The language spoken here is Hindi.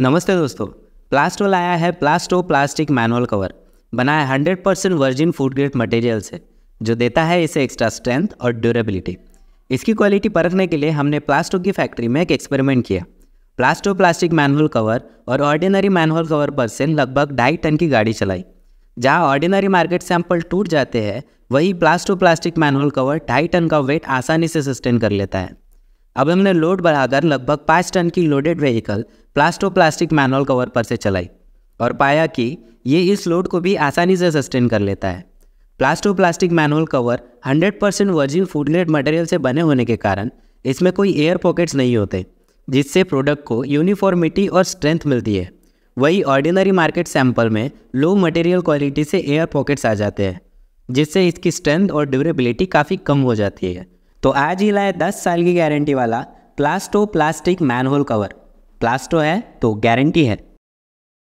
नमस्ते दोस्तों प्लास्टोल आया है प्लास्टो प्लास्टिक मैनुअल कवर बना है hundred percent virgin food grade material से जो देता है इसे एक्स्ट्रा स्ट्रेंथ और ड्यूरेबिलिटी इसकी क्वालिटी परखने के लिए हमने प्लास्टो की फैक्ट्री में एक एक्सपेरिमेंट किया प्लास्टो प्लास्टिक मैनुअल कवर और ऑर्डिनरी मैनुअल कवर पर से लगभग ढाई टन की गाड़ी चलाई जहाँ ऑर्डिनरी मार्केट सैंपल टूट जाते हैं वही प्लास्टो प्लास्टिक मैनुअल कवर ढाई टन का वेट आसानी से सस्टेन कर लेता है अब हमने लोड बढ़ाकर लगभग पाँच टन की loaded vehicle Plasto plastic manhole cover पर से चलाई और पाया कि ये इस लोड को भी आसानी से सस्टेन कर लेता है Plasto plastic manhole cover 100 percent virgin food grade material से बने होने के कारण इसमें कोई एयर पॉकेट्स नहीं होते जिससे प्रोडक्ट को यूनिफॉर्मिटी और स्ट्रेंथ मिलती है वही ऑर्डिनरी मार्केट सैंपल में लो मटेरियल क्वालिटी से एयर पॉकेट्स आ जाते हैं जिससे इसकी स्ट्रेंथ और ड्यूरेबिलिटी काफ़ी कम हो जाती है तो आज ही लाए 10 साल की गारंटी वाला Plasto plastic manhole cover Plasto है तो गारंटी है